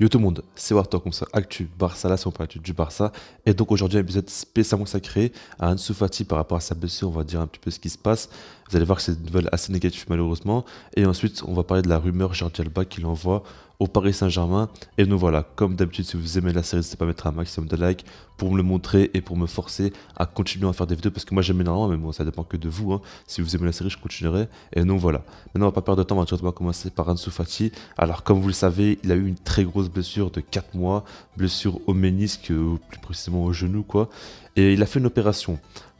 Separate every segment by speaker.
Speaker 1: Yo tout le monde, c'est Wartok, comme ça, Actu Barça, là c'est on parle du Barça. Et donc aujourd'hui un épisode spécialement sacré à Ansu Fati par rapport à sa blessure, on va dire un petit peu ce qui se passe. Vous allez voir que c'est une nouvelle assez négative malheureusement. Et ensuite on va parler de la rumeur Jordi Alba qui l'envoie au Paris Saint-Germain. Et nous voilà, comme d'habitude, si vous aimez la série, n'hésitez pas à mettre un maximum de likes pour me le montrer et pour me forcer à continuer à faire des vidéos parce que moi j'aime énormément, mais bon, ça dépend que de vous. Hein. Si vous aimez la série, je continuerai. Et nous voilà. Maintenant, on va pas perdre de temps, on va directement commencer par Ansu Fati. Alors, comme vous le savez, il a eu une très grosse blessure de 4 mois, blessure au ménisque, euh, plus précisément au genou, quoi. Et il a fait une opération.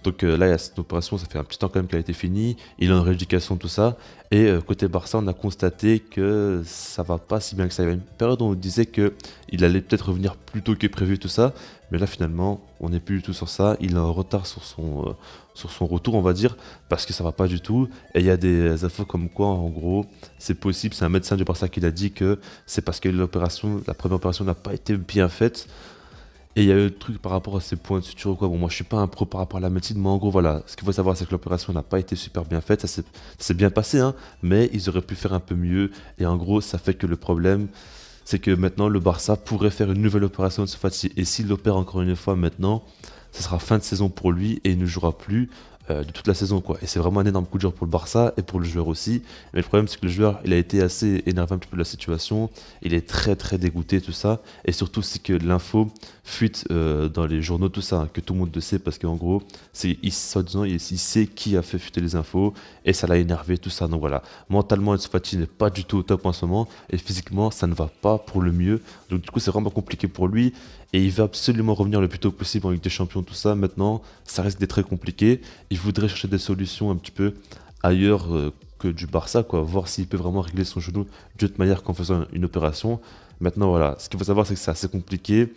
Speaker 1: Donc euh, là, il y a cette opération, ça fait un petit temps quand même qu'elle a été finie. Il a une rééducation, tout ça. Et euh, côté Barça, on a constaté que ça va pas si bien que ça. Il y a une période où on disait que il allait peut-être revenir plus tôt que prévu, tout ça. Mais là, finalement, on n'est plus du tout sur ça. Il a un retard sur son, euh, sur son retour, on va dire, parce que ça va pas du tout. Et il y a des infos comme quoi, en gros, c'est possible. C'est un médecin du Barça qui l'a dit que c'est parce que l'opération, la première opération n'a pas été bien faite. Et il y a eu le truc par rapport à ces points de suture ou quoi. Bon, moi, je suis pas un pro par rapport à la médecine, mais en gros, voilà. Ce qu'il faut savoir, c'est que l'opération n'a pas été super bien faite. Ça s'est bien passé, hein, mais ils auraient pu faire un peu mieux. Et en gros, ça fait que le problème, c'est que maintenant, le Barça pourrait faire une nouvelle opération de ce fatigue. Et s'il l'opère encore une fois maintenant, ce sera fin de saison pour lui et il ne jouera plus. Euh, de toute la saison. Quoi. Et c'est vraiment un énorme coup de dur pour le Barça et pour le joueur aussi. Mais le problème, c'est que le joueur, il a été assez énervé un petit peu de la situation. Il est très, très dégoûté, tout ça. Et surtout, c'est que l'info fuite euh, dans les journaux, tout ça, hein, que tout le monde le sait, parce qu'en gros, c'est, il, sait qui a fait fuiter les infos et ça l'a énervé, tout ça. Donc voilà, mentalement, il se fatigue n'est pas du tout au top en ce moment. Et physiquement, ça ne va pas pour le mieux. Donc du coup, c'est vraiment compliqué pour lui et il va absolument revenir le plus tôt possible en Ligue des Champions, tout ça. Maintenant, ça risque d'être très compliqué. Il voudrait chercher des solutions un petit peu ailleurs euh, que du Barça, quoi. Voir s'il peut vraiment régler son genou d'une autre manière qu'en faisant une opération. Maintenant, voilà. Ce qu'il faut savoir, c'est que c'est assez compliqué.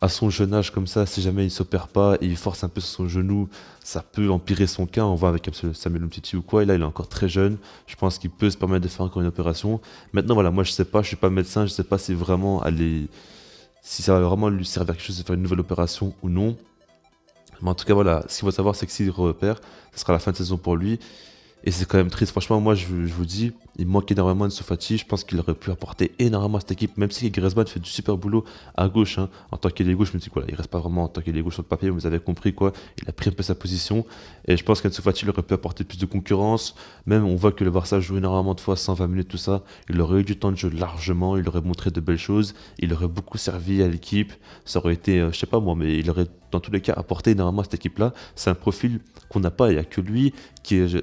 Speaker 1: À son jeune âge, comme ça, si jamais il s'opère pas il force un peu sur son genou, ça peut empirer son cas. On voit avec Samuel Umtiti ou quoi. Et là, il est encore très jeune. Je pense qu'il peut se permettre de faire encore une opération. Maintenant, voilà. Moi, je sais pas. Je suis pas médecin. Je sais pas si vraiment aller si ça va vraiment lui servir à quelque chose de faire une nouvelle opération ou non. Mais en tout cas, voilà, ce qu'il faut savoir, c'est que s'il repère, ce sera la fin de saison pour lui. Et c'est quand même triste. Franchement, moi, je, vous dis, il manque énormément de Sofati. Je pense qu'il aurait pu apporter énormément à cette équipe, même si Griezmann fait du super boulot à gauche. Hein. En tant qu'il est gauche, je me dis, quoi, il reste pas vraiment en tant qu'il est gauche sur le papier, vous avez compris, quoi. Il a pris un peu sa position. Et je pense qu'un il aurait pu apporter plus de concurrence. Même, on voit que le Barça joue énormément de fois, 120 minutes, tout ça. Il aurait eu du temps de jeu largement, il aurait montré de belles choses, il aurait beaucoup servi à l'équipe. Ça aurait été, euh, je sais pas moi, mais il aurait dans tous les cas apporté énormément à cette équipe-là. C'est un profil qu'on n'a pas, il n'y a que lui qui est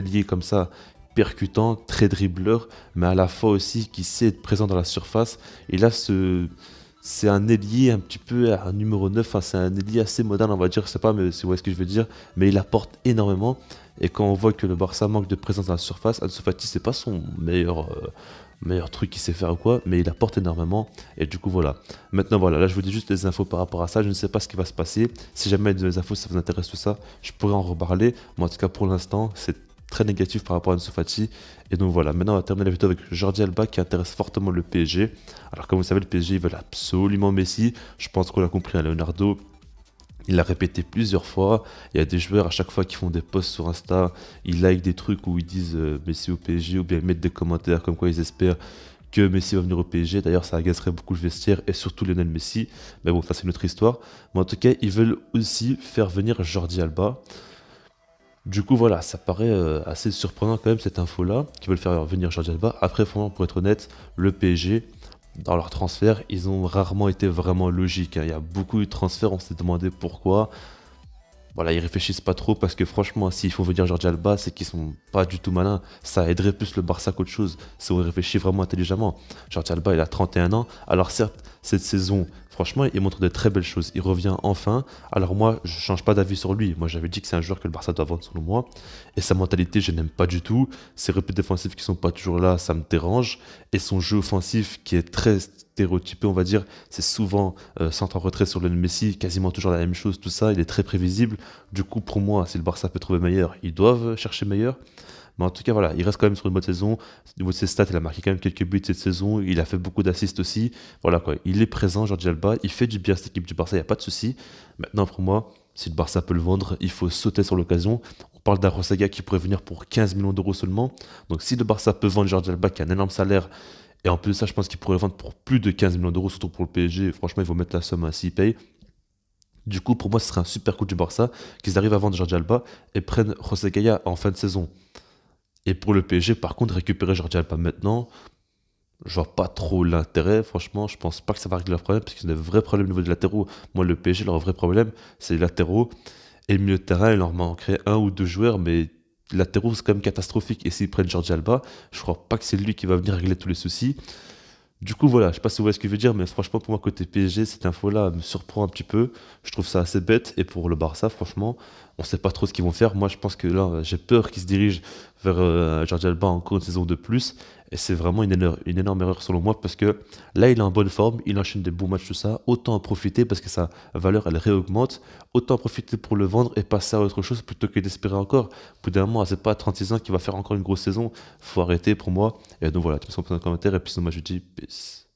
Speaker 1: lié comme ça, percutant, très dribbleur, mais à la fois aussi qui sait être présent dans la surface. Et là, ce, c'est un ailier un petit peu un numéro 9, hein, c'est un ailier assez moderne, on va dire, je sais pas mais c'est ce que je veux dire, mais il apporte énormément. Et quand on voit que le Barça manque de présence dans la surface, Ansu Fati, c'est pas son meilleur, euh, meilleur truc qu'il sait faire ou quoi, mais il apporte énormément. Et du coup, voilà. Maintenant, voilà, là, je vous dis juste des infos par rapport à ça. Je ne sais pas ce qui va se passer. Si jamais des infos, ça vous intéresse, tout ça, je pourrais en reparler. Mais en tout cas, pour l'instant, c'est très négatif par rapport à Ansu Et donc voilà, maintenant on va terminer la vidéo avec Jordi Alba qui intéresse fortement le PSG. Alors comme vous savez, le PSG ils veulent absolument Messi. Je pense qu'on l'a compris à hein, Leonardo. Il l'a répété plusieurs fois. Il y a des joueurs à chaque fois qui font des posts sur Insta, ils like des trucs où ils disent euh, Messi au PSG ou bien ils mettent des commentaires comme quoi ils espèrent que Messi va venir au PSG. D'ailleurs, ça agacerait beaucoup le vestiaire et surtout Lionel Messi. Mais bon, ça c'est une autre histoire. Mais en tout cas, ils veulent aussi faire venir Jordi Alba. Du coup, voilà, ça paraît euh, assez surprenant quand même cette info-là, qui veulent faire venir Jordi Alba. Après, franchement, pour être honnête, le PSG, dans leurs transferts, ils ont rarement été vraiment logiques. Hein. Il y a beaucoup de transferts, on s'est demandé pourquoi. Voilà, ils réfléchissent pas trop parce que franchement, s'ils faut venir Jordi Alba, c'est qu'ils sont pas du tout malins. Ça aiderait plus le Barça qu'autre chose si on réfléchit vraiment intelligemment. Jordi Alba, il a 31 ans. Alors certes, cette saison, franchement, il montre de très belles choses. Il revient enfin. Alors moi, je ne change pas d'avis sur lui. Moi, j'avais dit que c'est un joueur que le Barça doit vendre selon moi. Et sa mentalité, je n'aime pas du tout. Ses replis défensifs qui sont pas toujours là, ça me dérange. Et son jeu offensif qui est très stéréotypé, on va dire, c'est souvent euh, centre en retrait sur le Messi, quasiment toujours la même chose, tout ça. Il est très prévisible. Du coup, pour moi, si le Barça peut trouver meilleur, ils doivent chercher meilleur. Mais en tout cas, voilà, il reste quand même sur une bonne saison. Au niveau de ses stats, il a marqué quand même quelques buts cette saison. Il a fait beaucoup d'assists aussi. Voilà quoi, il est présent, Jordi Alba. Il fait du bien à cette équipe du Barça, il n'y a pas de souci. Maintenant, pour moi, si le Barça peut le vendre, il faut sauter sur l'occasion. On parle d'un d'Arosaga qui pourrait venir pour 15 millions d'euros seulement. Donc si le Barça peut vendre Jordi Alba qui a un énorme salaire, et en plus de ça, je pense qu'il pourrait le vendre pour plus de 15 millions d'euros, surtout pour le PSG. Franchement, il faut mettre la somme à s'il paye. Du coup, pour moi, ce serait un super coup du Barça qu'ils arrivent à vendre Jordi Alba et prennent Rosekaya en fin de saison. Et pour le PSG, par contre, récupérer Jordi Alba maintenant, je vois pas trop l'intérêt. Franchement, je pense pas que ça va régler leur problème parce qu'ils ont des vrais problèmes au niveau des latéraux. Moi, le PSG, leur vrai problème, c'est les latéraux. Et le milieu de terrain, il leur manquerait un ou deux joueurs, mais latéraux, c'est quand même catastrophique. Et s'ils prennent Jordi Alba, je crois pas que c'est lui qui va venir régler tous les soucis. Du coup, voilà, je sais pas si vous voyez ce que je veux dire, mais franchement, pour moi, côté PSG, cette info-là me surprend un petit peu. Je trouve ça assez bête. Et pour le Barça, franchement, on sait pas trop ce qu'ils vont faire. Moi, je pense que là, j'ai peur qu'ils se dirigent vers euh, Jordi Alba encore une saison de plus et c'est vraiment une énorme, erreur selon moi parce que là, il est en bonne forme, il enchaîne des bons matchs, tout ça. Autant en profiter parce que sa valeur, elle réaugmente. Autant en profiter pour le vendre et passer à autre chose plutôt que d'espérer encore. Au bout d'un c'est pas à 36 ans qu'il va faire encore une grosse saison. faut arrêter pour moi. Et donc voilà, tu me sens dans les et puis sinon, moi, je dis peace.